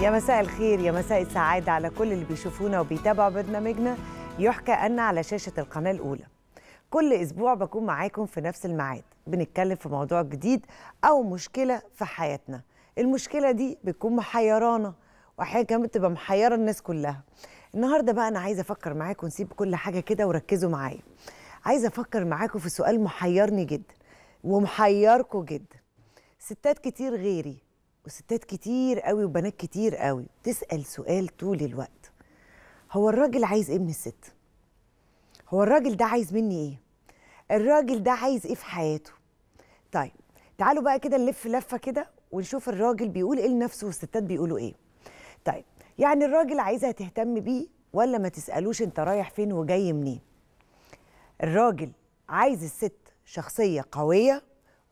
يا مساء الخير يا مساء السعادة على كل اللي بيشوفونا وبيتابعوا برنامجنا يحكى أن على شاشة القناة الأولى كل أسبوع بكون معاكم في نفس الميعاد بنتكلم في موضوع جديد أو مشكلة في حياتنا المشكلة دي بتكون محيرانا وأحيانا كمان بتبقى محيرة الناس كلها النهاردة بقى أنا عايزة أفكر معاكم نسيب كل حاجة كده وركزوا معايا عايزة أفكر معاكم في سؤال محيرني جدا ومحيركم جدا ستات كتير غيري وستات كتير قوي وبنات كتير قوي تسال سؤال طول الوقت هو الراجل عايز ايه من الست هو الراجل ده عايز مني ايه الراجل ده عايز ايه في حياته طيب تعالوا بقى كده نلف لفه كده ونشوف الراجل بيقول ايه لنفسه والستات بيقولوا ايه طيب يعني الراجل عايزها تهتم بيه ولا ما تسالوش انت رايح فين وجاي منين الراجل عايز الست شخصيه قويه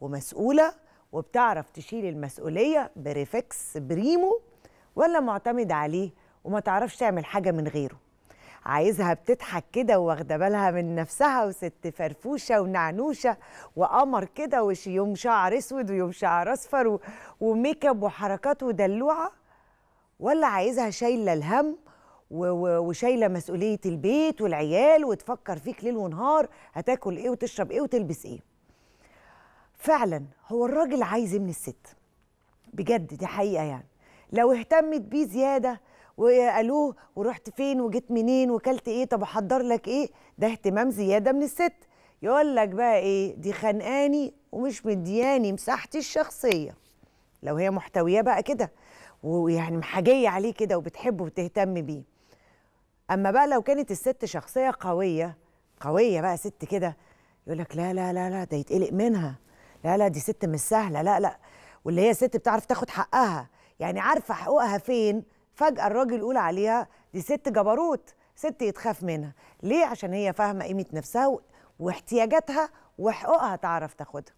ومسؤوله وبتعرف تشيل المسؤولية بريفكس بريمو ولا معتمد عليه وما تعرفش تعمل حاجة من غيره عايزها بتضحك كده واخده بالها من نفسها وست فرفوشه ونعنوشه وقمر كده وش يوم شعر اسود ويوم شعر اصفر وميك اب وحركات ودلوعه ولا عايزها شايله الهم وشايله مسؤوليه البيت والعيال وتفكر فيك ليل ونهار هتاكل ايه وتشرب ايه وتلبس ايه فعلا هو الراجل عايز ايه من الست بجد دي حقيقه يعني لو اهتمت بيه زياده وقالوه ورحت فين وجيت منين وكلت ايه طب احضر لك ايه ده اهتمام زياده من الست يقول لك بقى ايه دي خانقاني ومش مدياني مساحتي الشخصيه لو هي محتويه بقى كده ويعني محاجيه عليه كده وبتحبه وبتهتم بيه اما بقى لو كانت الست شخصيه قويه قويه بقى ست كده يقول لك لا لا لا لا ده يتقلق منها لا لا دي ست مش سهله لا لا واللي هي ست بتعرف تاخد حقها يعني عارفه حقوقها فين فجاه الراجل يقول عليها دي ست جبروت ست يتخاف منها ليه عشان هي فاهمه قيمه نفسها واحتياجاتها وحقوقها تعرف تاخدها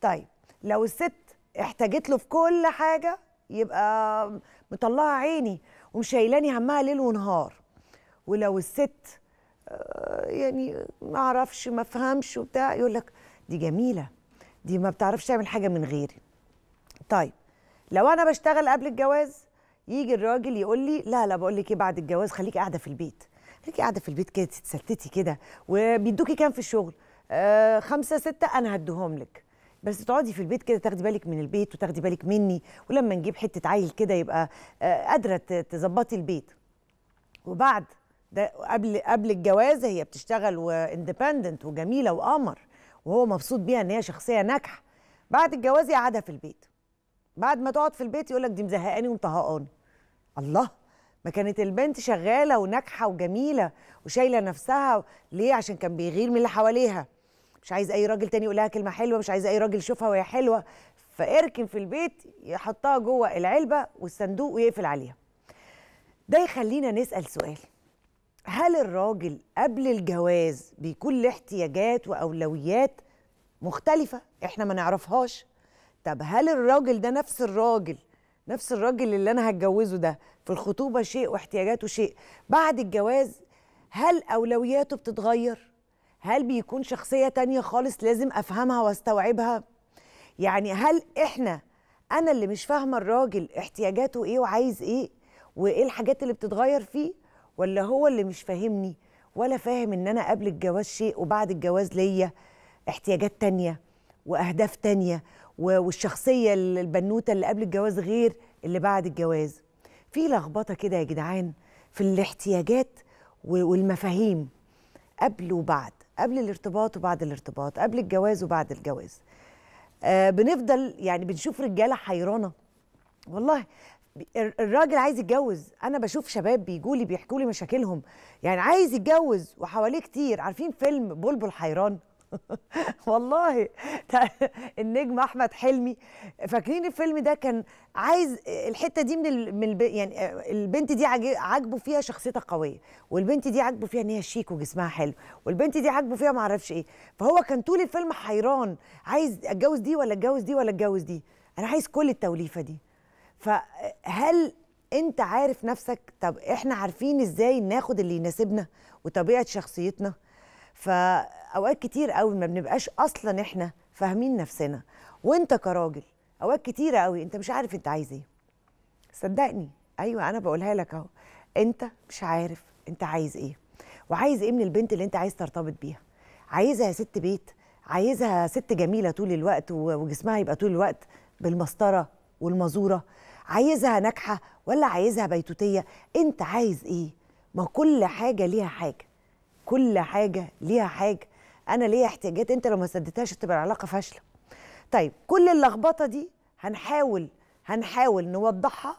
طيب لو الست احتاجت له في كل حاجه يبقى مطلعه عيني ومشايلاني همها ليل ونهار ولو الست آه، يعني ما اعرفش ما افهمش وبتاع يقول لك دي جميله دي ما بتعرفش تعمل حاجه من غيري طيب لو انا بشتغل قبل الجواز يجي الراجل يقول لي لا لا بقول لك ايه بعد الجواز خليكي قاعده في البيت خليكي إيه، قاعده في البيت كده تتستتي كده وبيدوكي كام في الشغل آه خمسه سته انا هديهم لك بس تقعدي في البيت كده تاخدي بالك من البيت وتاخدي بالك مني ولما نجيب حته عيل كده يبقى آه قادره تظبطي البيت وبعد ده قبل قبل الجواز هي بتشتغل واندبندنت وجميله وقمر وهو مبسوط بيها ان هي شخصيه ناجحه بعد الجواز يقعدها في البيت بعد ما تقعد في البيت يقول لك دي مزهقاني ومطهقاني الله ما كانت البنت شغاله وناجحه وجميله وشايله نفسها ليه عشان كان بيغير من اللي حواليها مش عايز اي راجل تاني يقولها كلمه حلوه مش عايز اي راجل يشوفها وهي حلوه فاركن في البيت يحطها جوه العلبه والصندوق ويقفل عليها ده يخلينا نسال سؤال هل الراجل قبل الجواز بيكون له احتياجات واولويات مختلفه احنا ما نعرفهاش طب هل الراجل ده نفس الراجل نفس الراجل اللي انا هتجوزه ده في الخطوبه شيء واحتياجاته شيء بعد الجواز هل اولوياته بتتغير هل بيكون شخصيه تانية خالص لازم افهمها واستوعبها يعني هل احنا انا اللي مش فاهمه الراجل احتياجاته ايه وعايز ايه وايه الحاجات اللي بتتغير فيه ولا هو اللي مش فاهمني ولا فاهم ان انا قبل الجواز شيء وبعد الجواز ليا احتياجات تانية واهداف تانية والشخصيه البنوته اللي قبل الجواز غير اللي بعد الجواز في لخبطه كده يا جدعان في الاحتياجات والمفاهيم قبل وبعد قبل الارتباط وبعد الارتباط قبل الجواز وبعد الجواز آه بنفضل يعني بنشوف رجاله حيرانه والله الراجل عايز يتجوز انا بشوف شباب بيجوا لي بيحكوا لي مشاكلهم يعني عايز يتجوز وحواليه كتير عارفين فيلم بلبل حيران والله النجم احمد حلمي فاكرين الفيلم ده كان عايز الحته دي من ال... من الب... يعني البنت دي عاجبه فيها شخصيتها قويه والبنت دي عاجبه فيها ان هي شيك وجسمها حلو والبنت دي عاجبه فيها ما اعرفش ايه فهو كان طول الفيلم حيران عايز اتجوز دي ولا اتجوز دي ولا اتجوز دي انا عايز كل التوليفه دي فهل انت عارف نفسك طب احنا عارفين ازاي ناخد اللي يناسبنا وطبيعه شخصيتنا فاوقات كتير قوي ما بنبقاش اصلا احنا فاهمين نفسنا وانت كراجل اوقات كتير قوي انت مش عارف انت عايز ايه صدقني ايوه انا بقولها لك اهو انت مش عارف انت عايز ايه وعايز ايه من البنت اللي انت عايز ترتبط بيها عايزها ست بيت عايزها ست جميله طول الوقت وجسمها يبقى طول الوقت بالمسطره والمزوره عايزها ناجحه ولا عايزها بيتوتيه انت عايز ايه ما كل حاجه ليها حاجه كل حاجه ليها حاجه انا ليا احتياجات انت لو ما سددتهاش تبقى العلاقه فاشله طيب كل اللخبطه دي هنحاول هنحاول نوضحها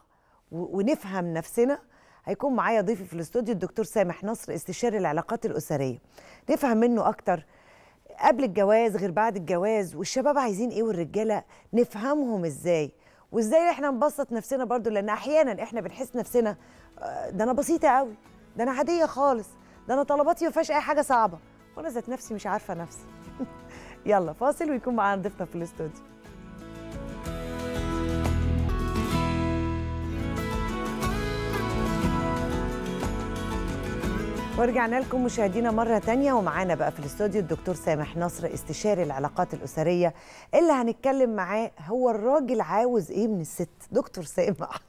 ونفهم نفسنا هيكون معايا ضيفي في الاستوديو الدكتور سامح نصر استشاري العلاقات الاسريه نفهم منه اكتر قبل الجواز غير بعد الجواز والشباب عايزين ايه والرجاله نفهمهم ازاي وازاي احنا نبسط نفسنا برضو لان احيانا احنا بنحس نفسنا آه، ده انا بسيطه قوي ده انا عاديه خالص ده انا طلباتي ما فيهاش اي حاجه صعبه وانا ذات نفسي مش عارفه نفسي يلا فاصل ويكون معانا ضيفنا في الاستوديو ورجعنا لكم مشاهدينا مرة تانية ومعانا بقى في الاستوديو الدكتور سامح نصر استشاري العلاقات الأسرية اللي هنتكلم معاه هو الراجل عاوز إيه من الست دكتور سامح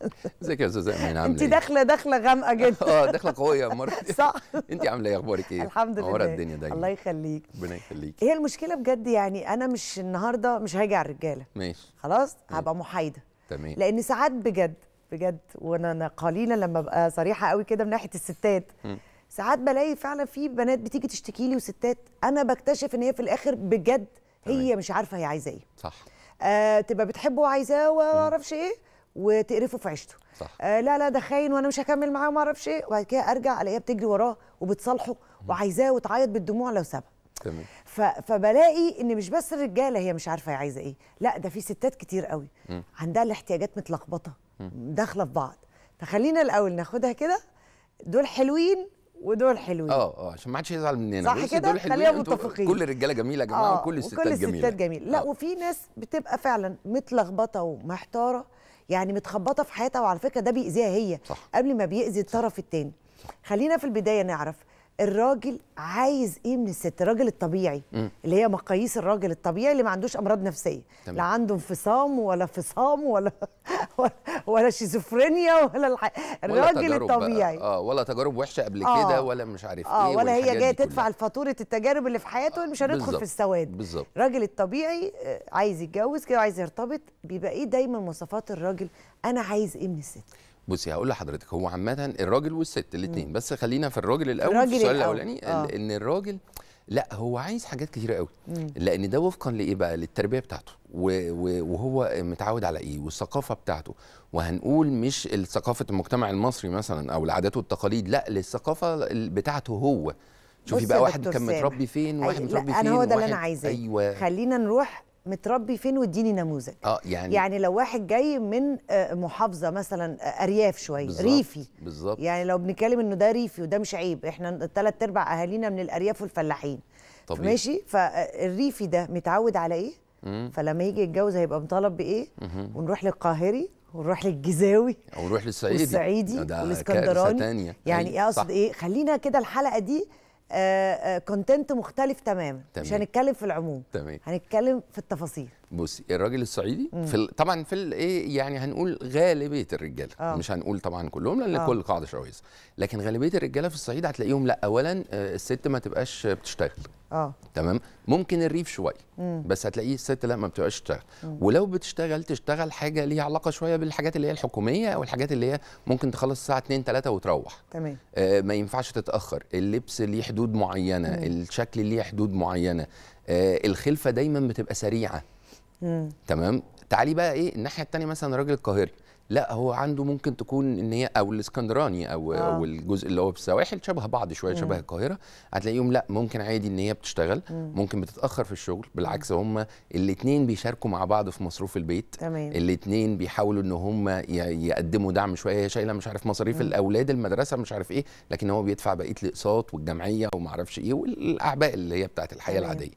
ازيك يا أستاذة أمين عاملة أنت إيه؟ داخلة داخلة غامقة جدا أه داخلة قوية مرة صح أنت عاملة إيه أخبارك إيه؟ الحمد لله الدنيا دايما الله يخليك ربنا يخليك هي المشكلة بجد يعني أنا مش النهاردة مش هاجي على الرجالة ماشي خلاص هبقى محايدة تمام لأن ساعات بجد بجد وانا قليلا لما ابقى صريحه قوي كده من ناحيه الستات م. ساعات بلاقي فعلا في بنات بتيجي تشتكي لي وستات انا بكتشف ان هي في الاخر بجد هي طبعا. مش عارفه هي عايزه ايه صح آه تبقى بتحبه وعايزاه وما اعرفش ايه وتقرفه في عيشته صح. آه لا لا ده خاين وانا مش هكمل معاه وما اعرفش ايه وبعد كده ارجع الاقيها بتجري وراه وبتصالحه وعايزاه وتعيط بالدموع لو سابها تمام فبلاقي ان مش بس الرجاله هي مش عارفه هي عايزه ايه لا ده في ستات كتير قوي م. عندها الاحتياجات متلخبطه داخله في بعض فخلينا الاول ناخدها كده دول حلوين ودول حلوين اه اه عشان ما حدش يزعل مننا صح كده دول حلوين متفقين كل الرجاله جميله يا جماعه آه وكل الستات وكل الستات جميله جميل. لا اه. وفي ناس بتبقى فعلا متلخبطه ومحتاره يعني متخبطه في حياتها وعلى فكره ده بيأذيها هي صح. قبل ما بيأذي الطرف الثاني خلينا في البدايه نعرف الراجل عايز ايه من الست الراجل الطبيعي م. اللي هي مقاييس الراجل الطبيعي اللي ما عندوش امراض نفسيه تمام. لا عنده انفصام ولا فصام ولا ولا شيزوفرينيا ولا الح... الراجل ولا الطبيعي اه ولا تجارب وحشه قبل آه. كده ولا مش عارف آه. ايه ولا هي جايه تدفع فاتوره التجارب اللي في حياته آه. مش هندخل في السواد بالظبط الراجل الطبيعي آه، عايز يتجوز كده عايز يرتبط بيبقى ايه دايما مواصفات الراجل انا عايز ايه من الست بصي هقول لحضرتك هو عامه الراجل والست الاثنين بس خلينا في الراجل الاول الراجل السؤال الاولاني آه. ان الراجل لا هو عايز حاجات كتيره قوي لان ده وفقا لايه بقى للتربيه بتاعته وهو متعود على ايه والثقافه بتاعته وهنقول مش ثقافه المجتمع المصري مثلا او العادات والتقاليد لا للثقافه بتاعته هو شوفي بقى واحد كان متربي فين واحد أيوة، متربي فين انا هو ده اللي انا عايزاه ايوه خلينا نروح متربي فين واديني نموذج اه يعني يعني لو واحد جاي من آه، محافظه مثلا آه، ارياف شويه بالزبط ريفي بالظبط يعني لو بنتكلم انه ده ريفي وده مش عيب احنا ثلاث ارباع اهالينا من الارياف والفلاحين طبيعي ماشي فالريفي آه، ده متعود على ايه؟ فلما يجي يتجوز هيبقى مطالب بايه؟ ونروح للقاهري ونروح للجزاوي ونروح للصعيدي والصعيدي والاسكندراني يعني أيوة، ايه اقصد ايه خلينا كده الحلقه دي كونتنت آه، آه، مختلف تماما تمام. مش هنتكلم في العموم تمام. هنتكلم في التفاصيل بصي الراجل الصعيدي مم. في ال... طبعا في ال... ايه يعني هنقول غالبيه الرجاله أوه. مش هنقول طبعا كلهم لان آه. كل قاعده شويه لكن غالبيه الرجاله في الصعيد هتلاقيهم لا اولا الست ما تبقاش بتشتغل اه تمام ممكن الريف شويه بس هتلاقيه الست لا ما بتبقاش تشتغل ولو بتشتغل تشتغل حاجه ليها علاقه شويه بالحاجات اللي هي الحكوميه او الحاجات اللي هي ممكن تخلص الساعه 2 3 وتروح تمام آه ما ينفعش تتاخر اللبس ليه حدود معينه مم. الشكل ليه حدود معينه آه الخلفه دايما بتبقى سريعه مم. تمام تعالي بقى ايه الناحيه الثانيه مثلا راجل القاهري لا هو عنده ممكن تكون ان هي او الاسكندراني او آه. او الجزء اللي هو في السواحل شبه بعض شويه شبه القاهره هتلاقيهم لا ممكن عادي ان هي بتشتغل مم. ممكن بتتاخر في الشغل بالعكس هم الاثنين بيشاركوا مع بعض في مصروف البيت الاثنين بيحاولوا ان هم يقدموا دعم شويه هي شايله مش عارف مصاريف مم. الاولاد المدرسه مش عارف ايه لكن هو بيدفع بقيه الاقساط والجمعيه وما اعرفش ايه والاعباء اللي هي بتاعت الحياه مم. العاديه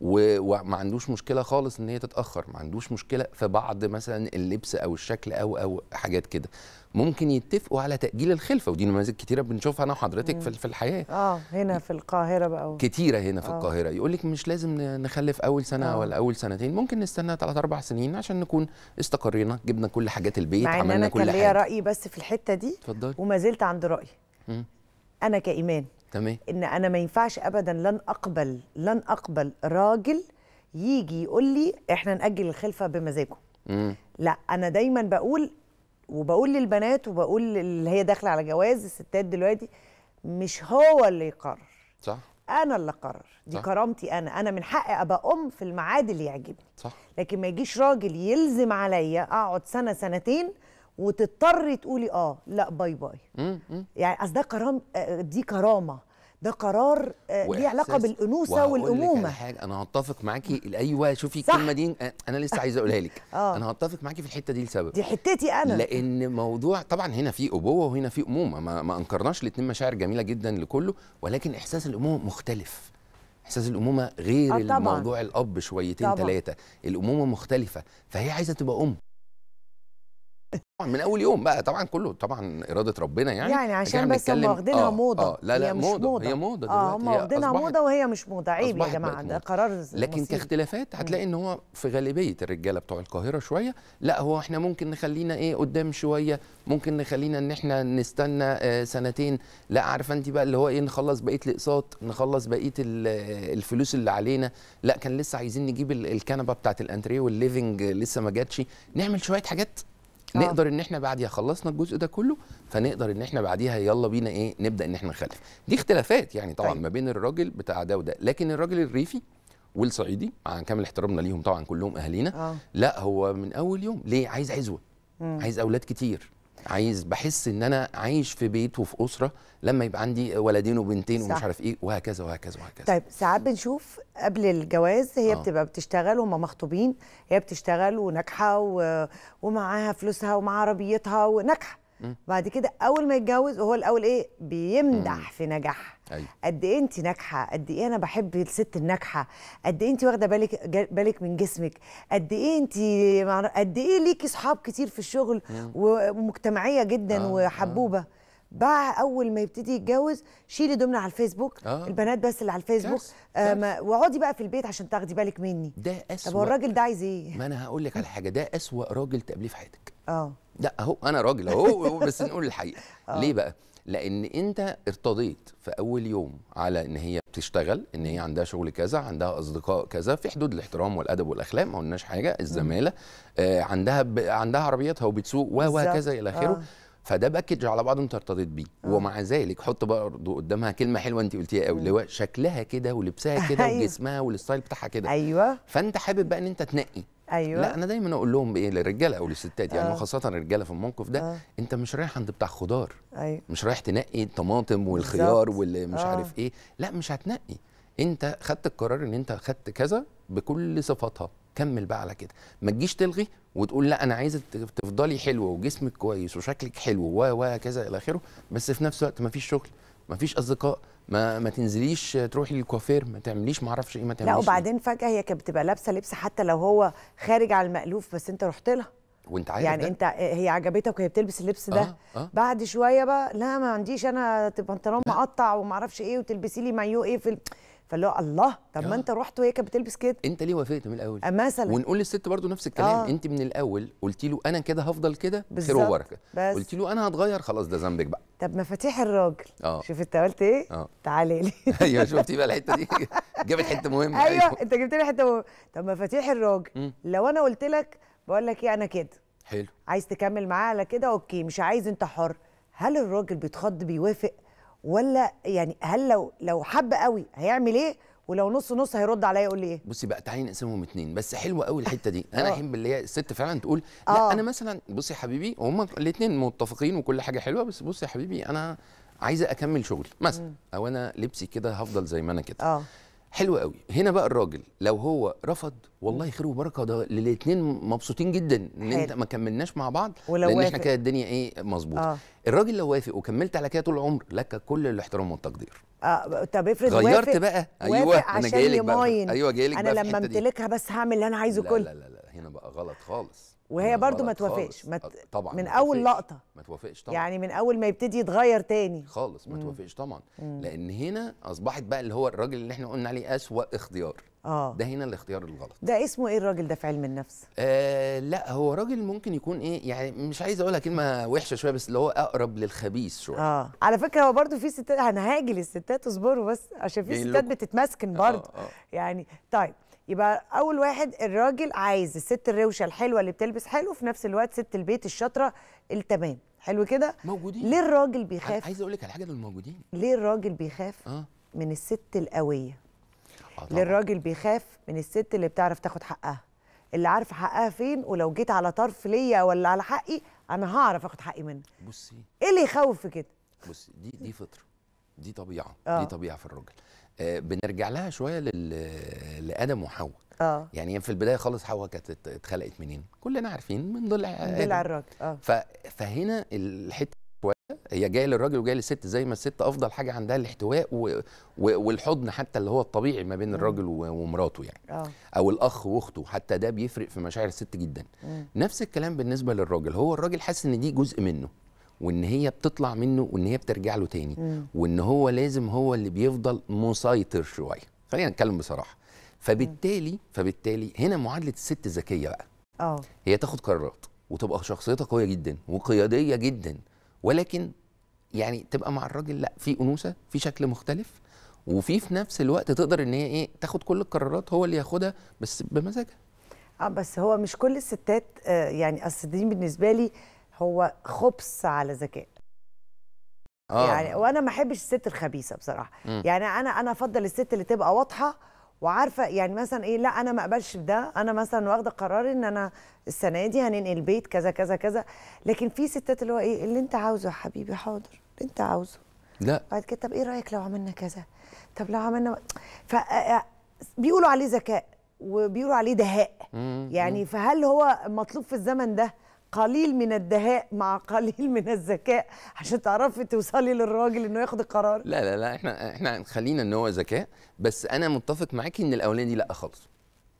وما عندوش مشكله خالص ان هي تتاخر ما عندوش مشكله في بعض مثلا اللبس او الشكل او او حاجات كده ممكن يتفقوا على تاجيل الخلفه ودي نماذج كتيره بنشوفها انا وحضرتك في الحياه اه هنا في القاهره بقى كتيره هنا في آه. القاهره يقول لك مش لازم نخلف اول سنه آه. ولا اول سنتين ممكن نستنى ثلاث اربع سنين عشان نكون استقرينا جبنا كل حاجات البيت عملنا كل حاجه انا كان ليا راي بس في الحته دي اتفضلي وما زلت عند رايي انا كايمان تمام ان انا ما ينفعش ابدا لن اقبل لن اقبل راجل يجي يقول لي احنا ناجل الخلفه بمزاجه مم. لا انا دايما بقول وبقول للبنات وبقول اللي هي داخله على جواز الستات دلوقتي مش هو اللي يقرر صح انا اللي اقرر دي صح. كرامتي انا انا من حقي ابقى ام في الميعاد اللي يعجبني صح لكن ما يجيش راجل يلزم عليا اقعد سنه سنتين وتضطري تقولي اه لا باي باي يعني اصل ده كرام آه، دي كرامه ده قرار آه، ليه علاقه بالانوثه والامومه حاجه انا هتفق معاكي ايوه شوفي الكلمه دي انا لسه عايز اقولها لك آه. انا هتفق معاكي في الحته دي لسبب دي حتتي انا لان موضوع طبعا هنا في ابوه وهنا في امومه ما, ما انكرناش الاثنين مشاعر جميله جدا لكله ولكن احساس الامومه مختلف احساس الامومه غير آه الموضوع الاب شويتين ثلاثه الامومه مختلفه فهي عايزه تبقى ام طبعا من اول يوم بقى طبعا كله طبعا اراده ربنا يعني يعني عشان بس هم واخدينها آه موضه آه لا لا هي مش موضة. موضه هي موضه آه، دلوقتي اه هم واخدينها موضه وهي مش موضه عيب يا جماعه ده قرار لكن كاختلافات هتلاقي ان هو في غالبيه الرجاله بتوع القاهره شويه لا هو احنا ممكن نخلينا ايه قدام شويه ممكن نخلينا ان احنا نستنى آه سنتين لا عارفه انت بقى اللي هو ايه نخلص بقيه الاقساط نخلص بقيه الفلوس اللي علينا لا كان لسه عايزين نجيب الكنبه بتاعه الانتريه والليفنج لسه ما جاتش نعمل شويه حاجات آه. نقدر ان احنا بعديها خلصنا الجزء ده كله فنقدر ان احنا بعديها يلا بينا ايه نبدا ان احنا نخلف دي اختلافات يعني طبعا طيب. ما بين الراجل بتاع ده وده لكن الراجل الريفي والصعيدي مع كامل احترامنا ليهم طبعا كلهم اهالينا آه. لا هو من اول يوم ليه عايز عزوه مم. عايز اولاد كتير عايز بحس ان انا عايش في بيت وفي اسره لما يبقى عندي ولدين وبنتين صح. ومش عارف ايه وهكذا وهكذا وهكذا طيب ساعات بنشوف قبل الجواز هي آه. بتبقى بتشتغل وهم مخطوبين هي بتشتغل وناجحه و... ومعاها فلوسها ومع عربيتها وناجحه بعد كده اول ما يتجوز وهو الاول ايه بيمدح في نجاحها أيوة. قد ايه انت ناجحه قد ايه انا بحب الست الناجحه قد ايه انت واخده بالك بالك من جسمك قد ايه انت قد ايه ليكي اصحاب كتير في الشغل مم. ومجتمعيه جدا آه. وحبوبه آه. بقى اول ما يبتدي يتجوز شيلي دومنا على الفيسبوك آه. البنات بس اللي على الفيسبوك آه، واقعدي بقى في البيت عشان تاخدي بالك مني ده اسوأ طب هو الراجل ده عايز ايه ما انا هقول لك على حاجه ده اسوأ راجل تقابليه في حياتك اه لا اهو انا راجل اهو بس نقول الحقيقه آه. ليه بقى لان انت ارتضيت في اول يوم على ان هي بتشتغل ان هي عندها شغل كذا عندها اصدقاء كذا في حدود الاحترام والادب والاخلاق ما قلناش حاجه الزماله آه عندها ب... عندها عربياتها وبتسوق وهكذا الى اخره آه. فده باكج على بعضه انت ارتضيت بيه آه. ومع ذلك حط برضه قدامها كلمه حلوه انت قلتيها قوي اللي هو شكلها كده ولبسها كده أيوة. وجسمها والستايل بتاعها كده ايوه فانت حابب بقى ان انت تنقي ايوه لا انا دايما اقول لهم ايه للرجاله او للستات يعني آه. وخاصه الرجاله في الموقف ده آه. انت مش رايح عند بتاع خضار أيوه. مش رايح تنقي الطماطم والخيار واللي مش آه. عارف ايه لا مش هتنقي انت خدت القرار ان انت خدت كذا بكل صفاتها كمل بقى على كده ما تجيش تلغي وتقول لا انا عايزه تفضلي حلوه وجسمك كويس وشكلك حلو و و كذا الى اخره بس في نفس الوقت ما فيش شغل ما فيش اصدقاء ما ما تنزليش تروحي للكوافير ما تعمليش ما اعرفش ايه ما تعمليش لا ايه. وبعدين فجاه هي كانت بتبقى لابسه لبس حتى لو هو خارج على المألوف بس انت رحت لها وانت عارف يعني ده؟ انت هي عجبتك وهي بتلبس اللبس ده آه آه بعد شويه بقى لا ما عنديش انا بنطلون مقطع وما اعرفش ايه وتلبسي لي مايو ايه في ال... فاللي هو الله طب ما آه. انت رحت وهي كانت بتلبس كده انت ليه وافقت من الاول آه، مثلا ونقول للست برضو نفس الكلام آه. انت من الاول قلت له انا كده هفضل كده خير وبركه قلت له انا هتغير خلاص ده ذنبك بقى طب مفاتيح الراجل اه شوف انت قلت ايه آه. تعالي لي ايوه شفتي بقى الحته دي جابت حته مهمه ايوه, أيوة. انت جبت لي حته مهمه طب مفاتيح الراجل لو انا قلت لك بقول لك ايه انا كده حلو عايز تكمل معاه على كده اوكي مش عايز انت حر هل الراجل بيتخض بيوافق ولا يعني هل لو لو حب قوي هيعمل ايه ولو نص نص هيرد عليا يقول لي ايه بصي بقى تعالي نقسمهم اتنين بس حلوه قوي الحته دي انا آه. احب اللي هي الست فعلا تقول لا أوه. انا مثلا بصي يا حبيبي هما الاتنين متفقين وكل حاجه حلوه بس بصي يا حبيبي انا عايزه اكمل شغلي مثلا او انا لبسي كده هفضل زي ما انا كده آه. حلو قوي هنا بقى الراجل لو هو رفض والله خير وبركه ده الاثنين مبسوطين جدا ان انت ما كملناش مع بعض ولو لان احنا كده الدنيا ايه مظبوطه آه. الراجل لو وافق وكملت على كده طول العمر لك كل الاحترام والتقدير آه طب افرض غيرت بقى ايوه انا جاي لك ايوه جاي لك انا لما امتلكها بس هعمل اللي انا عايزه كله لا لا لا هنا بقى غلط خالص وهي برضو ما توافقش ما طبعا من اول لقطه ما توافقش طبعا يعني من اول ما يبتدي يتغير تاني خالص ما توافقش طبعا مم. لان هنا اصبحت بقى اللي هو الراجل اللي احنا قلنا عليه اسوا اختيار آه. ده هنا الاختيار الغلط ده اسمه ايه الراجل ده في علم النفس آه لا هو راجل ممكن يكون ايه يعني مش عايز اقولها كلمه وحشه شويه بس اللي هو اقرب للخبيث شويه اه على فكره هو برده في ستات انا هاجي للستات اصبروا بس عشان في ستات بتتمسكن آه، برده آه آه. يعني طيب يبقى اول واحد الراجل عايز الست الروشه الحلوه اللي بتلبس حلو في نفس الوقت ست البيت الشاطره التمام حلو كده موجودين ليه الراجل بيخاف عايز اقول لك على حاجه دول موجودين ليه الراجل بيخاف آه. من الست القويه آه ليه الراجل بيخاف من الست اللي بتعرف تاخد حقها اللي عارفه حقها فين ولو جيت على طرف ليا ولا على حقي انا هعرف اخد حقي منها بصي ايه اللي يخوف في كده بصي دي دي فطره دي طبيعه آه. دي طبيعه في الراجل آه، بنرجع لها شويه آه، لادم وحواء اه يعني في البدايه خالص حواء كانت اتخلقت منين؟ كلنا عارفين من ضلع من ضلع الراجل اه فهنا الحته شويه هي جايه للراجل وجايه للست زي ما الست افضل حاجه عندها الاحتواء و... و... والحضن حتى اللي هو الطبيعي ما بين الراجل و... ومراته يعني أوه. او الاخ واخته حتى ده بيفرق في مشاعر الست جدا مم. نفس الكلام بالنسبه للراجل هو الراجل حاسس ان دي جزء منه وان هي بتطلع منه وان هي بترجع له تاني مم. وان هو لازم هو اللي بيفضل مسيطر شويه خلينا نتكلم بصراحه فبالتالي فبالتالي هنا معادله الست الذكيه بقى اه هي تاخد قرارات وتبقى شخصيتها قويه جدا وقياديه جدا ولكن يعني تبقى مع الراجل لا في انوثه في شكل مختلف وفي في نفس الوقت تقدر ان هي ايه تاخد كل القرارات هو اللي ياخدها بس بمزاجها اه بس هو مش كل الستات آه يعني اصل دي بالنسبه لي هو خبص على ذكاء آه. يعني وانا ما احبش الست الخبيثه بصراحه م. يعني انا انا افضل الست اللي تبقى واضحه وعارفه يعني مثلا ايه لا انا ما اقبلش بده انا مثلا واخده قرار ان انا السنه دي هننقل بيت كذا كذا كذا لكن في ستات اللي هو ايه اللي انت عاوزه يا حبيبي حاضر اللي انت عاوزه لا بعد كده طب ايه رايك لو عملنا كذا طب لو عملنا ف بيقولوا عليه ذكاء وبيقولوا عليه دهاء يعني فهل هو مطلوب في الزمن ده قليل من الدهاء مع قليل من الذكاء عشان تعرفي توصلي للراجل انه ياخد القرار لا لا لا احنا احنا خلينا ان هو ذكاء بس انا متفق معاكي ان الاولاني لا خالص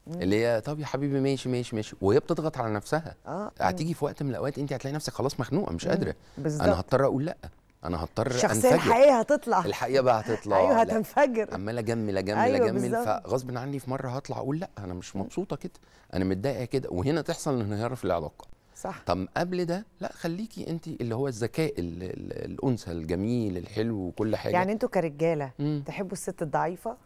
اللي هي طب يا حبيبي ماشي ماشي ماشي وهي بتضغط على نفسها آه. آه. هتيجي في وقت من الاوقات انت هتلاقي نفسك خلاص مخنوقه مش قادره بالزبط. انا هضطر اقول لا انا هضطر انفجر الشخصيه الحقيقيه هتطلع الحقيقه بقى هتطلع ايوه هتنفجر عمال اجمل اجمل أيوة اجمل فغصب عني في مره هطلع اقول لا انا مش مبسوطه كده انا متضايقه كده وهنا تحصل انهيار في العلاقه صح طب قبل ده لا خليكي انت اللي هو الذكاء الانثى الجميل الحلو وكل حاجه يعني انتوا كرجاله مم. تحبوا الست الضعيفه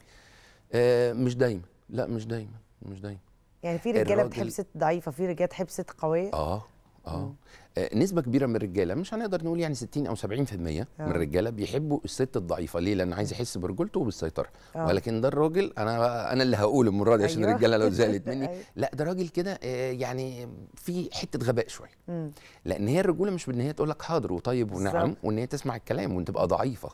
آه مش دايما لا مش دايما مش دايما يعني في رجاله بتحب ست ضعيفه في رجاله تحب ست قويه اه آه. اه نسبة كبيرة من الرجالة مش هنقدر نقول يعني 60 أو 70% من آه. الرجالة بيحبوا الست الضعيفة ليه؟ لأن عايز يحس برجولته وبالسيطرة أوه. ولكن ده الراجل أنا أنا اللي هقوله المرة دي عشان أيوه. الرجالة لو زعلت مني أيوه. لا ده راجل كده آه، يعني في حتة غباء شوية لأن هي الرجولة مش بإن هي تقول لك حاضر وطيب ونعم وإن هي تسمع الكلام وإن تبقى ضعيفة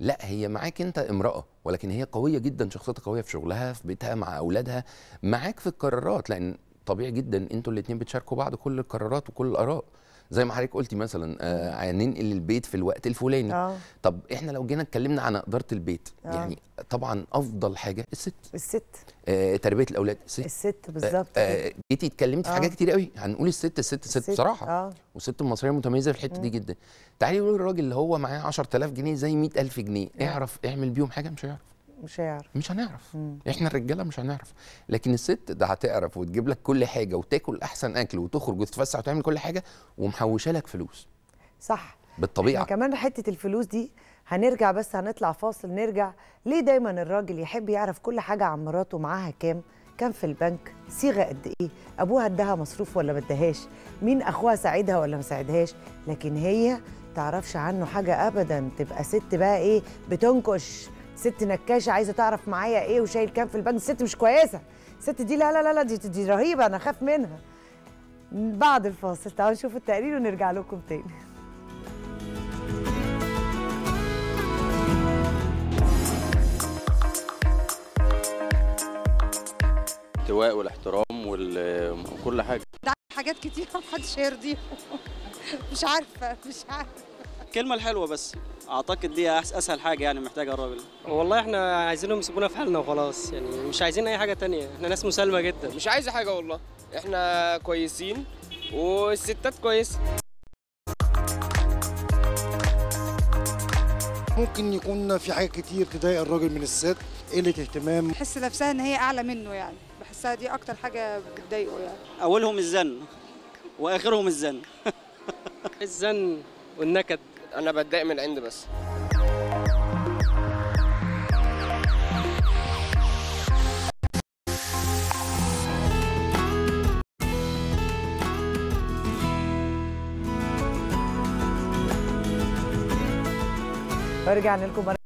لا هي معاك انت امراه ولكن هي قويه جدا شخصيتها قويه في شغلها في بيتها مع اولادها معاك في القرارات لان طبيعي جدا انتوا الاثنين بتشاركوا بعض كل القرارات وكل الاراء زي ما حضرتك قلتي مثلا آه هننقل البيت في الوقت الفلاني آه. طب احنا لو جينا اتكلمنا عن اداره البيت آه. يعني طبعا افضل حاجه الست الست آه تربيه الاولاد الست الست آه، بالظبط آه آه جيتي اتكلمتي آه. في حاجات كتير قوي هنقول الست الست الست, الست. بصراحه آه. والست المصريه متميزه في الحته دي جدا تعالي نقول الراجل اللي هو معاه 10000 جنيه زي 100000 جنيه آه. اعمل بيهم حاجه مش هيعرف مش هيعرف مش هنعرف مم. احنا الرجاله مش هنعرف لكن الست ده هتعرف وتجيب لك كل حاجه وتاكل احسن اكل وتخرج وتتفسح وتعمل كل حاجه ومحوشه لك فلوس صح بالطبيعه كمان حته الفلوس دي هنرجع بس هنطلع فاصل نرجع ليه دايما الراجل يحب يعرف كل حاجه عن مراته معاها كام كام في البنك صيغه قد ايه ابوها اداها مصروف ولا ما اداهاش مين اخوها ساعدها ولا ما ساعدهاش لكن هي تعرفش عنه حاجه ابدا تبقى ست بقى ايه بتنكش ست نكاشه عايزه تعرف معايا ايه وشايل كام في البنك الست مش كويسه الست دي لا لا لا دي دي رهيبه انا اخاف منها بعد الفاصل تعالوا نشوف التقرير ونرجع لكم تاني الاحتواء والاحترام وكل حاجه حاجات كتير محدش هيرضيهم مش عارفه مش عارفه الكلمه الحلوه بس اعتقد دي اسهل حاجه يعني محتاجها الراجل والله احنا عايزينهم يسيبونا في حالنا وخلاص يعني مش عايزين اي حاجه تانية احنا ناس مسالمه جدا مش عايزه حاجه والله احنا كويسين والستات كويسه ممكن يكون في حاجات كتير تضايق الراجل من الست قله اهتمام بحس نفسها ان هي اعلى منه يعني بحسها دي اكتر حاجه بتضايقه يعني اولهم الزن واخرهم الزن الزن والنكد انا بتضايق من عندي بس رجعنا لكم مره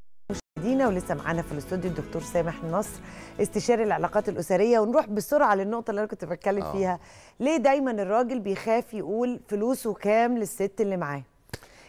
مشاهدينا ولسه معانا في الاستوديو الدكتور سامح النصر استشاري العلاقات الاسريه ونروح بسرعه للنقطه اللي انا كنت بتكلم آه. فيها ليه دايما الراجل بيخاف يقول فلوسه كام للست اللي معاه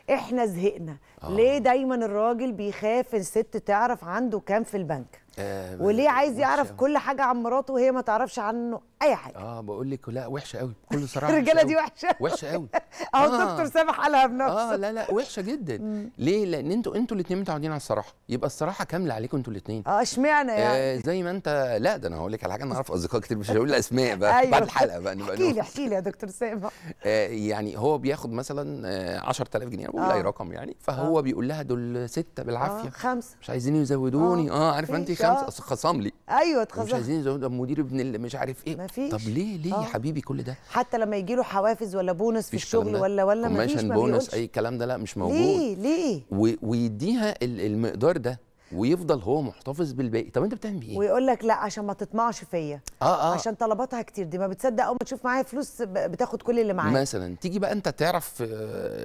احنا زهقنا آه. ليه دايما الراجل بيخاف الست تعرف عنده كام في البنك آه وليه عايز يعرف كل حاجه عن مراته وهي ما تعرفش عنه اي حاجه اه بقول لك لا وحشه قوي بكل صراحه الرجاله دي وحشه وحشه قوي اه الدكتور سامح قالها بنفسه اه لا لا وحشه جدا ليه لان انتوا انتوا الاثنين متعودين على الصراحه يبقى الصراحه كامله عليكم انتوا الاثنين اه اشمعنى يعني آه زي ما انت لا ده انا هقول لك على حاجه انا اعرف اصدقاء كتير مش هقول اسماء بقى أيوه. بعد الحلقه بقى نبقى احكي لي احكي لي يا دكتور سامح آه يعني هو بياخد مثلا آه 10000 جنيه بقول اي آه. رقم يعني فهو آه. بيقول لها دول سته بالعافيه آه. خمسه مش عايزين يزودوني اه, آه انت خمسه آه. خصم لي ايوه اتخصم مش عايزين يزودوا مدير ابن مش عارف ايه فيش طب ليه ليه يا آه. حبيبي كل ده حتى لما يجي له حوافز ولا بونص في الشغل ولا ولا ما فيش بونص اي كلام ده لا مش موجود ليه ليه ويديها المقدار ده ويفضل هو محتفظ بالباقي طب انت بتعمل ايه ويقول لك لا عشان ما تطمعش فيا اه اه عشان طلباتها كتير دي ما بتصدق اول ما تشوف معايا فلوس بتاخد كل اللي معايا مثلا تيجي بقى انت تعرف آه،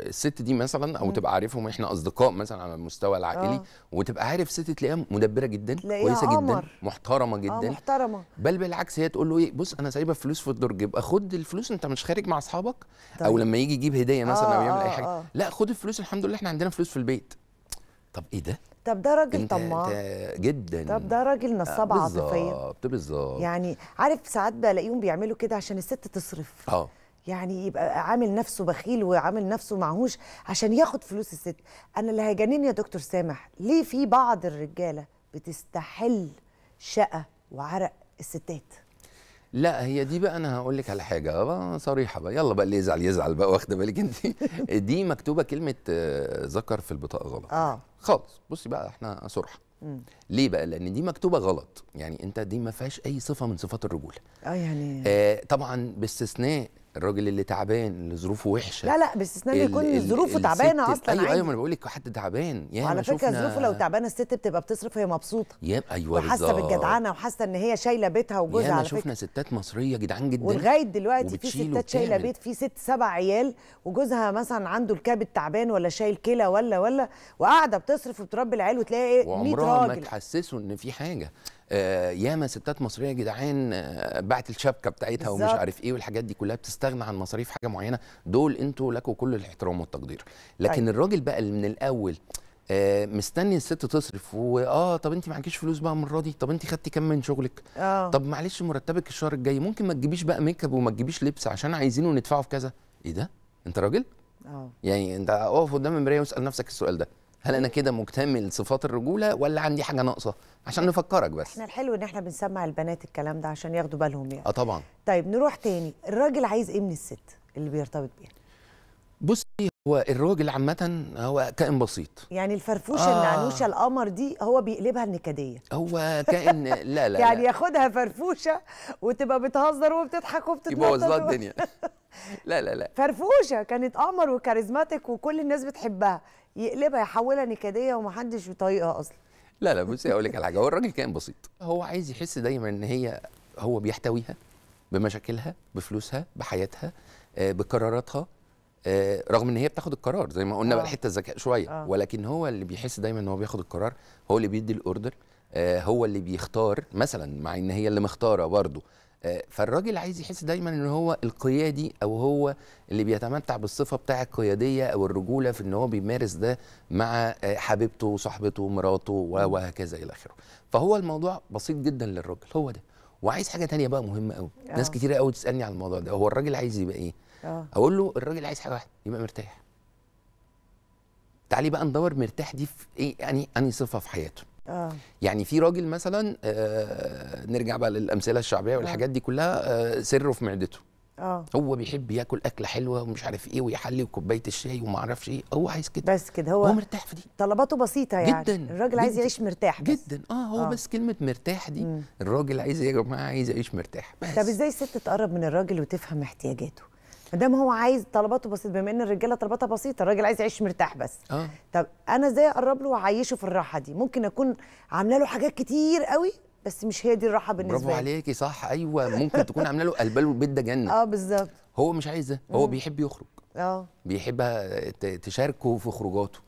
الست دي مثلا او م. تبقى عارفهم احنا اصدقاء مثلا على المستوى العائلي آه. وتبقى عارف ست تلاقيها مدبره جدا كويسه جدا محترمه آه، جدا آه محترمه بل بالعكس هي تقول له ايه بص انا سايبه فلوس في الدرج يبقى خد الفلوس انت مش خارج مع اصحابك طيب. او لما يجي يجيب هديه مثلا آه او يعمل اي آه، حاجه آه. لا خد الفلوس الحمد لله احنا عندنا فلوس في البيت طب ايه ده طب ده راجل طماع جدا طب ده راجل نصاب آه، عاطفيا بالظبط بالظبط يعني عارف ساعات بلاقيهم بيعملوا كده عشان الست تصرف اه يعني يبقى عامل نفسه بخيل وعامل نفسه معهوش عشان ياخد فلوس الست انا اللي هيجنني يا دكتور سامح ليه في بعض الرجاله بتستحل شقه وعرق الستات لا هي دي بقى انا هقول لك على حاجه بقى آه، صريحه بقى يلا بقى اللي يزعل يزعل بقى واخده بالك انت دي مكتوبه كلمه آه، ذكر في البطاقه غلط اه خالص بصي بقى احنا صرحه ليه بقى لان دي مكتوبه غلط يعني انت دي ما فيهاش اي صفه من صفات الرجوله اه يعني آه طبعا باستثناء الراجل اللي تعبان اللي ظروفه وحشه لا لا باستثناء يكون ظروفه تعبانه اصلا ايوه ايوه ما انا بقول لك حد تعبان يا على فكره ظروفه لو تعبانه الست بتبقى بتصرف وهي مبسوطه يب ايوه وحاسه بالجدعانه وحاسه ان هي شايله بيتها وجوزها على فكره شفنا ستات مصريه جدعان جدا ولغايه دلوقتي في ستات شايله بيت في ست سبع عيال وجوزها مثلا عنده الكبد تعبان ولا شايل كلى ولا ولا وقاعده بتصرف وبتربي العيال وتلاقي ايه 100 راجل وعمرها ما تحسسه ان في حاجه آه، ياما ستات مصريه يا جدعان آه، باعت الشبكه بتاعتها بالزبط. ومش عارف ايه والحاجات دي كلها بتستغنى عن مصاريف حاجه معينه دول انتوا لكم كل الاحترام والتقدير لكن أي. طيب. الراجل بقى اللي من الاول آه، مستني الست تصرف واه طب انت معكيش فلوس بقى المره دي طب انت خدتي كام من شغلك آه. طب معلش مرتبك الشهر الجاي ممكن ما تجيبيش بقى ميك اب وما تجيبيش لبس عشان عايزينه ندفعه في كذا ايه ده انت راجل اه يعني انت اقف قدام المرايه واسال نفسك السؤال ده هل انا كده مكتمل صفات الرجوله ولا عندي حاجه ناقصه عشان نفكرك بس احنا الحلو ان احنا بنسمع البنات الكلام ده عشان ياخدوا بالهم يعني اه طبعا طيب نروح تاني الراجل عايز ايه من الست اللي بيرتبط بيها بصي هو الراجل عامة هو كائن بسيط يعني الفرفوشة آه. النعنوشة القمر دي هو بيقلبها النكدية هو كائن لا لا يعني لا. ياخدها فرفوشة وتبقى بتهزر وبتضحك وبتتنطط يبقى وزلها الدنيا لا لا لا فرفوشة كانت قمر وكاريزماتيك وكل الناس بتحبها يقلبها يحولها نكديه ومحدش بيطايقها اصلا لا لا بصي اقول لك على حاجه هو الراجل كان بسيط هو عايز يحس دايما ان هي هو بيحتويها بمشاكلها بفلوسها بحياتها آه، بقراراتها آه، رغم ان هي بتاخد القرار زي ما قلنا بقى آه. حته الذكاء شويه ولكن هو اللي بيحس دايما ان هو بياخد القرار هو اللي بيدي الاوردر هو اللي بيختار مثلا مع ان هي اللي مختاره برضه آه، فالراجل عايز يحس دايما ان هو القيادي او هو اللي بيتمتع بالصفه بتاع القياديه او الرجوله في ان هو بيمارس ده مع آه، حبيبته وصاحبته ومراته وهكذا الى اخره فهو الموضوع بسيط جدا للراجل هو ده وعايز حاجه تانية بقى مهمه قوي آه. ناس كتير قوي تسالني على الموضوع ده هو الراجل عايز يبقى ايه اقول له الراجل عايز حاجه واحده يبقى مرتاح تعالي بقى ندور مرتاح دي في ايه يعني اني صفه في حياته آه. يعني في راجل مثلا آه نرجع بقى للامثله الشعبيه والحاجات آه. دي كلها آه سره في معدته آه. هو بيحب ياكل اكله حلوه ومش عارف ايه ويحلي وكوبايه الشاي وما اعرفش ايه هو عايز كده بس كده هو هو مرتاح في دي طلباته بسيطه يعني جدا الراجل عايز يعيش مرتاح بس. جدا اه هو أوه. بس كلمه مرتاح دي مم. الراجل عايز يا جماعه عايز يعيش مرتاح بس طب ازاي الست تقرب من الراجل وتفهم احتياجاته ما دام هو عايز طلباته بسيطه بما ان الرجاله طلباتها بسيطه الراجل عايز يعيش مرتاح بس آه. طب انا ازاي اقرب له واعيشه في الراحه دي ممكن اكون عامله له حاجات كتير قوي بس مش هي دي الراحه بالنسبه لي برافو عليكي صح ايوه ممكن تكون عامله له قلبه البيت ده جنه اه بالظبط هو مش عايز ده هو بيحب يخرج اه بيحب تشاركه في خروجاته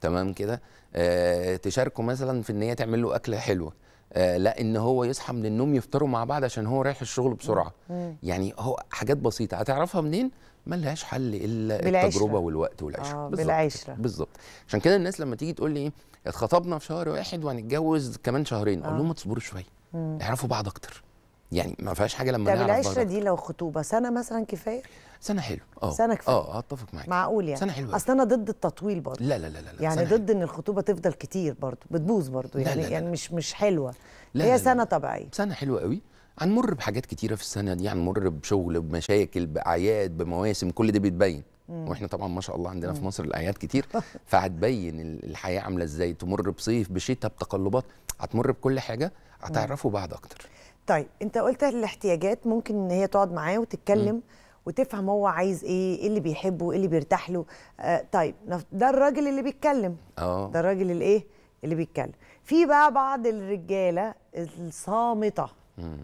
تمام كده آه تشاركه مثلا في ان هي تعمل له اكله حلوه آه، لا ان هو يصحى من النوم يفطروا مع بعض عشان هو رايح الشغل بسرعه مم. يعني هو حاجات بسيطه هتعرفها منين ملهاش حل الا بالعشرة. التجربه والوقت والعشره آه بالعشره بالظبط عشان كده الناس لما تيجي تقول لي ايه اتخطبنا في شهر واحد وهنتجوز كمان شهرين آه. اقول لهم ما تصبروا شويه اعرفوا بعض اكتر يعني ما فيهاش حاجه لما نعرف العشره دي لو خطوبه سنه مثلا كفايه سنه حلو اه سنه كفايه أه،, اه اتفق معاك معقول يعني سنه حلوه اصل انا ضد التطويل برضه لا لا لا لا يعني ضد ان الخطوبه تفضل كتير برضه بتبوظ برضه يعني لا لا يعني لا. يعني مش مش حلوه لا هي لا سنه طبيعيه سنه حلوه قوي هنمر بحاجات كتيره في السنه دي هنمر بشغل بمشاكل باعياد بمواسم كل ده بيتبين مم. واحنا طبعا ما شاء الله عندنا في مصر الاعياد كتير فهتبين الحياه عامله ازاي تمر بصيف بشتاء بتقلبات هتمر بكل حاجه هتعرفوا بعض اكتر طيب انت قلت الاحتياجات ممكن ان هي تقعد معاه وتتكلم م. وتفهم هو عايز ايه ايه اللي بيحبه ايه اللي بيرتاح له آه طيب ده الراجل اللي بيتكلم اه ده الراجل الايه اللي بيتكلم في بقى بعض الرجاله الصامته م.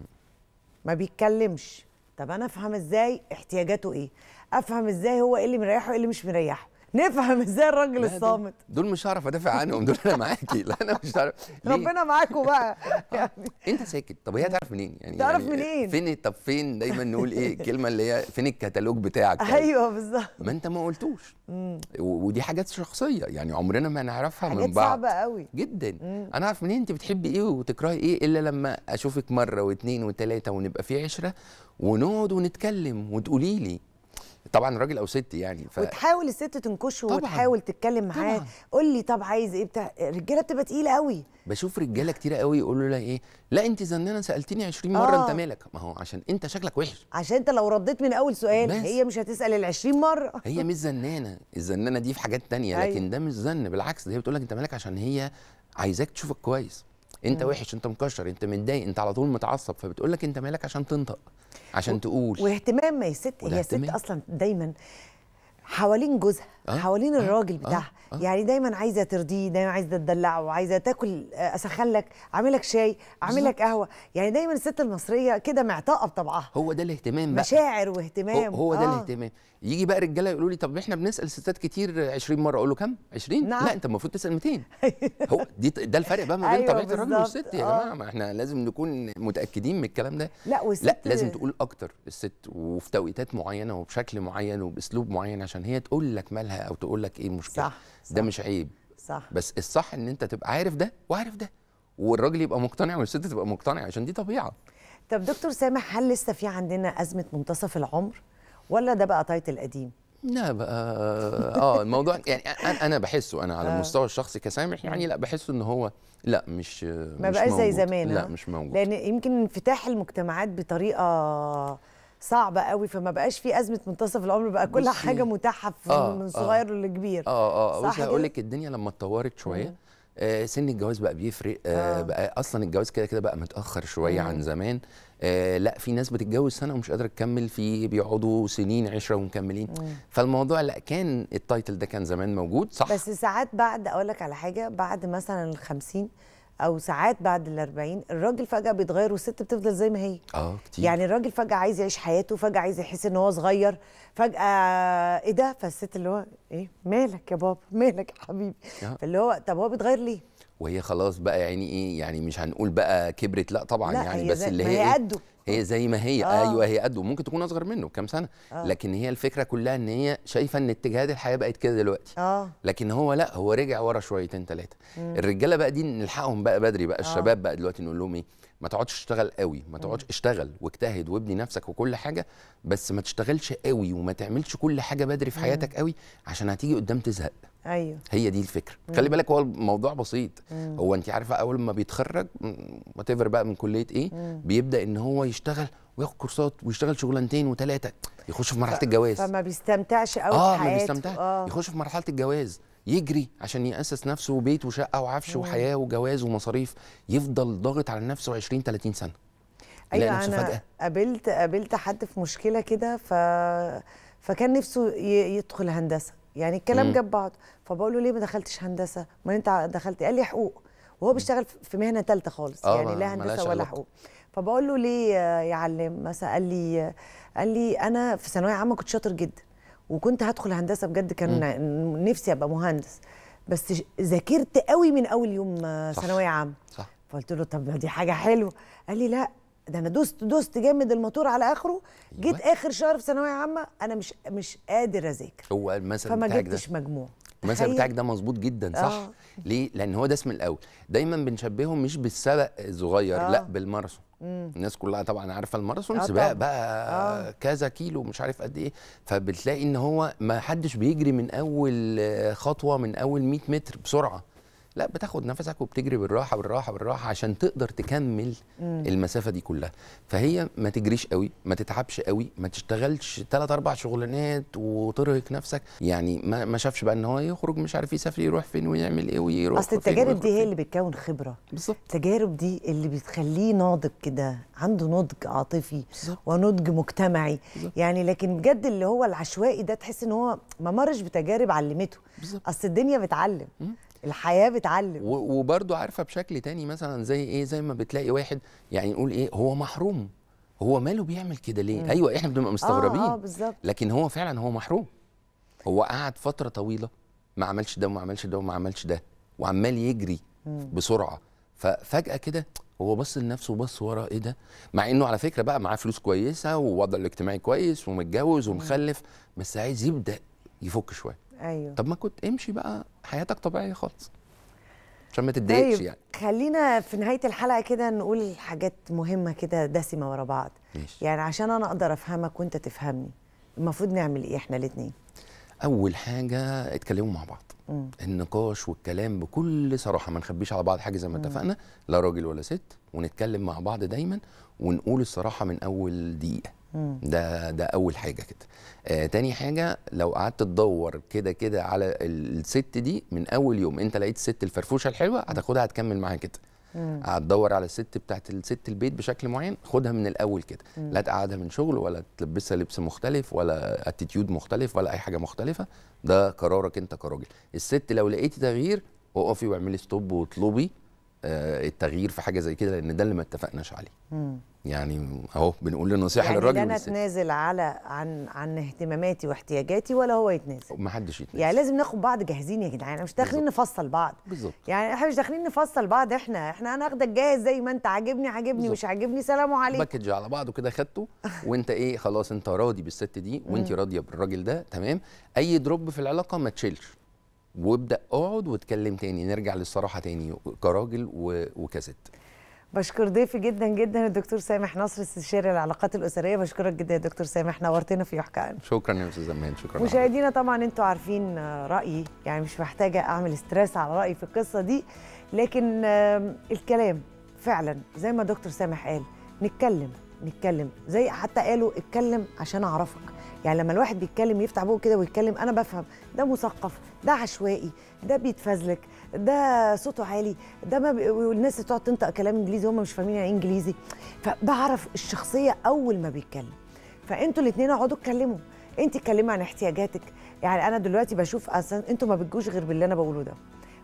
ما بيتكلمش طب انا افهم ازاي احتياجاته ايه افهم ازاي هو ايه اللي مريحه وايه اللي مش مريحه نفهم ازاي الراجل الصامت دول مش هعرف ادافع عنهم دول انا معاكي لا انا مش هعرف ربنا معاكم بقى آه. يعني انت ساكت طب هي هتعرف منين يعني تعرف يعني منين فين طب فين دايما نقول ايه الكلمه اللي هي فين الكتالوج بتاعك طيب. ايوه بالظبط ما انت ما قلتوش ودي حاجات شخصيه يعني عمرنا ما نعرفها من بعض حاجات صعبه قوي جدا انا اعرف منين انت بتحبي ايه وتكرهي ايه الا لما اشوفك مره واثنين وثلاثه ونبقى في عشره ونقعد ونتكلم وتقولي لي طبعا راجل او ست يعني ف... وتحاول الست تنكشه وتحاول تتكلم معاه قول لي طب عايز ايه بتاع الرجاله بتبقى تقيله قوي بشوف رجاله كتير قوي يقولوا لها ايه لا انت زنانه سالتني 20 مره آه. انت مالك ما هو عشان انت شكلك وحش عشان انت لو رديت من اول سؤال بس. هي مش هتسال ال 20 مره هي مش زنانه الزنانه دي في حاجات تانية أي. أيوه. لكن ده مش زن بالعكس ده هي بتقول لك انت مالك عشان هي عايزاك تشوفك كويس انت مم. وحش انت مكشر انت متضايق انت على طول متعصب فبتقول لك انت مالك عشان تنطق عشان و... تقول واهتمام يا ست هي ست اصلا دايما حوالين جوزها أه؟ حوالين آه؟ الراجل آه؟ بتاعها أه؟ أه؟ يعني دايما عايزه ترضيه دايما عايزه تدلعه عايزه تاكل آه، اسخن لك شاي اعملك قهوه يعني دايما الست المصريه كده معتقه بطبعها هو ده الاهتمام بقى مشاعر واهتمام هو, هو ده آه. الاهتمام يجي بقى رجاله يقولوا لي طب احنا بنسال ستات كتير 20 مره اقول له كم 20 نعم. لا انت المفروض تسال 200 هو دي ده الفرق بقى ما بين أيوة، طبيعه الراجل والست يا جماعه ما احنا لازم نكون متاكدين من الكلام ده لا والست لا لازم تقول اكتر الست وفي توقيتات معينه وبشكل معين وباسلوب معين عشان هي تقول لك مالها او تقول لك ايه المشكله صح. صح. ده مش عيب صح بس الصح ان انت تبقى عارف ده وعارف ده والراجل يبقى مقتنع والست تبقى مقتنعه عشان دي طبيعه طب دكتور سامح هل لسه في عندنا ازمه منتصف العمر ولا ده بقى تايتل قديم لا بقى اه الموضوع يعني انا بحسه انا على المستوى آه. الشخصي كسامح يعني لا بحسه ان هو لا مش ما بقاش زي زمان لا آه. مش موجود لان يمكن انفتاح المجتمعات بطريقه صعبه قوي فما بقاش في ازمه منتصف العمر بقى كل حاجه متاحه آه من آه. صغير آه لكبير اه اه, آه. بص هقول لك الدنيا لما اتطورت شويه آه سن الجواز بقى بيفرق آه, آه بقى اصلا الجواز كده كده بقى متاخر شويه عن زمان آه لا في ناس بتتجوز سنه ومش قادره تكمل في بيقعدوا سنين عشره ومكملين فالموضوع لا كان التايتل ده كان زمان موجود صح بس ساعات بعد اقول لك على حاجه بعد مثلا ال 50 او ساعات بعد ال 40 الراجل فجاه بيتغير والست بتفضل زي ما هي اه كتير يعني الراجل فجاه عايز يعيش حياته فجاه عايز يحس ان هو صغير فجاه ايه ده فالست اللي هو ايه مالك يا بابا مالك يا حبيبي آه. فاللي هو طب هو بيتغير ليه وهي خلاص بقى يعني ايه يعني مش هنقول بقى كبرت لا طبعا لا يعني بس اللي هي, هي إيه؟ قده هي آه. زي ما هي آه. ايوه هي قده ممكن تكون اصغر منه بكام سنه آه. لكن هي الفكره كلها ان هي شايفه ان اتجاهات الحياه بقت كده دلوقتي آه. لكن هو لا هو رجع ورا شويتين ثلاثه الرجاله بقى دي نلحقهم بقى بدري بقى آه. الشباب بقى دلوقتي نقول لهم ايه ما تقعدش تشتغل قوي ما تقعدش اشتغل واجتهد وابني نفسك وكل حاجه بس ما تشتغلش قوي وما تعملش كل حاجه بدري في حياتك قوي عشان هتيجي قدام تزهق ايوه هي دي الفكره خلي بالك هو الموضوع بسيط مم. هو انت عارفه اول ما بيتخرج وات بقى من كليه ايه مم. بيبدا ان هو يشتغل وياخد كورسات ويشتغل شغلانتين وثلاثه يخش في مرحله ف... الجواز فما بيستمتعش قوي اه ما بيستمتعش آه. يخش في مرحله الجواز يجري عشان يأسس نفسه وبيت وشقه وعفش مم. وحياه وجواز ومصاريف يفضل ضاغط على نفسه 20 30 سنه ايوه انا فجأة. قابلت قابلت حد في مشكله كده ف فكان نفسه يدخل هندسه يعني الكلام جاب بعض فبقول له ليه ما دخلتش هندسه ما انت دخلت قال لي حقوق وهو بيشتغل في مهنه ثالثه خالص آه، يعني لا هندسه ولا حقوق فبقول له ليه يا علام مثلا قال لي قال لي انا في ثانويه عامه كنت شاطر جدا وكنت هدخل هندسه بجد كان م. نفسي ابقى مهندس بس ذاكرت قوي من اول يوم ثانويه عامه فقلت له طب دي حاجه حلوه قال لي لا ده انا دوست دوست جامد الموتور على اخره جيت اخر شهر في ثانويه عامه انا مش مش قادر اذاكر هو المثل بتاعك ده فما جبتش مجموع المثل بتاعك ده مظبوط جدا صح آه. ليه لان هو ده اسم الاول دايما بنشبهه مش بالسبق الصغير آه. لا بالماراثون الناس كلها طبعا عارفه الماراثون آه سباق بقى آه. كذا كيلو مش عارف قد ايه فبتلاقي ان هو ما حدش بيجري من اول خطوه من اول 100 متر بسرعه لا بتاخد نفسك وبتجري بالراحه بالراحه بالراحه عشان تقدر تكمل مم. المسافه دي كلها فهي ما تجريش قوي ما تتعبش قوي ما تشتغلش ثلاث اربع شغلانات وترهق نفسك يعني ما, ما شافش بقى ان هو يخرج مش عارف يسافر يروح فين ويعمل ايه ويروح اصل التجارب دي هي اللي بتكون خبره بالظبط التجارب دي اللي بتخليه ناضج كده عنده نضج عاطفي بالزبط. ونضج مجتمعي بالزبط. يعني لكن بجد اللي هو العشوائي ده تحس ان هو ما مرش بتجارب علمته بالزبط. اصل الدنيا بتعلم مم. الحياه بتعلم وبرده عارفه بشكل تاني مثلا زي ايه زي ما بتلاقي واحد يعني نقول ايه هو محروم هو ماله بيعمل كده ليه مم. ايوه احنا بنبقى مستغربين آه آه بالزبط. لكن هو فعلا هو محروم هو قعد فتره طويله ما عملش ده وما عملش ده وما عملش ده وعمال يجري مم. بسرعه ففجاه كده هو بص لنفسه وبص ورا ايه ده مع انه على فكره بقى معاه فلوس كويسه ووضع الاجتماعي كويس ومتجوز ومخلف بس عايز يبدا يفك شويه ايوه طب ما كنت امشي بقى حياتك طبيعيه خالص عشان ما تتضايقش طيب. يعني خلينا في نهايه الحلقه كده نقول حاجات مهمه كده دسمه ورا بعض ماشي. يعني عشان انا اقدر افهمك وانت تفهمني المفروض نعمل ايه احنا الاثنين اول حاجه اتكلموا مع بعض مم. النقاش والكلام بكل صراحه ما نخبيش على بعض حاجه زي ما اتفقنا لا راجل ولا ست ونتكلم مع بعض دايما ونقول الصراحه من اول دقيقه ده ده اول حاجه كده آه تاني حاجه لو قعدت تدور كده كده على الست دي من اول يوم انت لقيت الست الفرفوشه الحلوه هتاخدها هتكمل معاها كده هتدور على الست بتاعت الست البيت بشكل معين خدها من الاول كده لا تقعدها من شغل ولا تلبسها لبس مختلف ولا اتيتيود مختلف ولا اي حاجه مختلفه ده قرارك انت كراجل الست لو لقيتي تغيير اقفي واعملي ستوب واطلبي آه، التغيير في حاجه زي كده لان ده اللي ما اتفقناش عليه مم. يعني اهو بنقول النصيحه يعني للراجل انا اتنازل على عن عن اهتماماتي واحتياجاتي ولا هو يتنازل ما حدش يتنازل يعني لازم ناخد بعض جاهزين يا جدعان مش داخلين نفصل بعض بالظبط يعني احنا مش داخلين نفصل بعض احنا احنا انا اخدك جاهز زي ما انت عاجبني عاجبني مش عاجبني سلام عليك باكج على بعضه كده خدته وانت ايه خلاص انت راضي بالست دي وانت راضيه بالراجل ده تمام اي دروب في العلاقه ما تشيلش وابدا اقعد واتكلم تاني نرجع للصراحه تاني كراجل وكست بشكر ضيفي جدا جدا الدكتور سامح نصر استشاري العلاقات الاسريه بشكرك جدا يا دكتور سامح نورتنا في يحكى شكرا يا استاذ زمان شكرا مشاهدينا طبعا انتوا عارفين رايي يعني مش محتاجه اعمل ستريس على رايي في القصه دي لكن الكلام فعلا زي ما دكتور سامح قال نتكلم نتكلم زي حتى قالوا اتكلم عشان اعرفك يعني لما الواحد بيتكلم يفتح بقه كده ويتكلم انا بفهم ده مثقف ده عشوائي ده بيتفزلك ده صوته عالي ده ما بي... والناس اللي تقعد تنطق كلام انجليزي هم مش فاهمين يعني إيه انجليزي فبعرف الشخصيه اول ما بيتكلم فانتوا الاثنين اقعدوا اتكلموا انت اتكلمي عن احتياجاتك يعني انا دلوقتي بشوف اصلا انتوا ما بتجوش غير باللي انا بقوله ده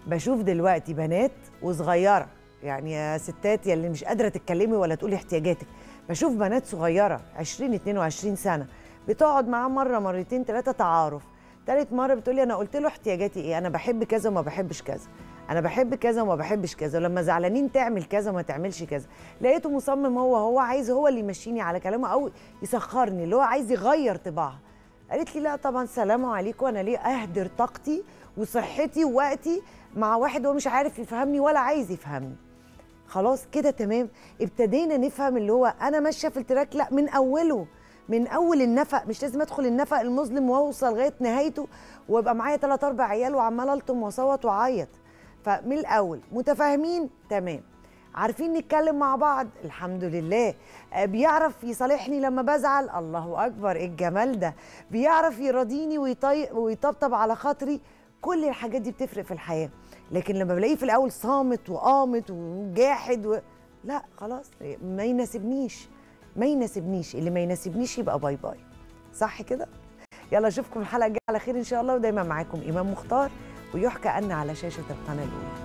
بشوف دلوقتي بنات وصغيره يعني يا ستات يا اللي مش قادره تتكلمي ولا تقولي احتياجاتك بشوف بنات صغيره 20 22 سنه بتقعد معاه مره مرتين ثلاثه تعارف ثالث مره بتقول لي انا قلت له احتياجاتي ايه انا بحب كذا وما بحبش كذا انا بحب كذا وما بحبش كذا ولما زعلانين تعمل كذا وما تعملش كذا لقيته مصمم هو هو عايز هو اللي يمشيني على كلامه او يسخرني اللي هو عايز يغير طباعها قالت لي لا طبعا سلام عليكم انا ليه اهدر طاقتي وصحتي ووقتي مع واحد هو مش عارف يفهمني ولا عايز يفهمني خلاص كده تمام ابتدينا نفهم اللي هو انا ماشيه في التراك لا من اوله من اول النفق مش لازم ادخل النفق المظلم واوصل لغايه نهايته وابقى معايا ثلاث اربع عيال وعمال الطم واصوت واعيط فمن الاول متفاهمين تمام عارفين نتكلم مع بعض الحمد لله آه، بيعرف يصالحني لما بزعل الله اكبر ايه الجمال ده بيعرف يراضيني ويطبطب على خاطري كل الحاجات دي بتفرق في الحياه لكن لما بلاقيه في الاول صامت وقامت وجاحد و... لا خلاص ما يناسبنيش ما يناسبنيش اللي ما يناسبنيش يبقى باي باي صح كده يلا اشوفكم الحلقه الجايه على خير ان شاء الله ودايما معاكم ايمان مختار ويحكى ان على شاشه القناه الاولى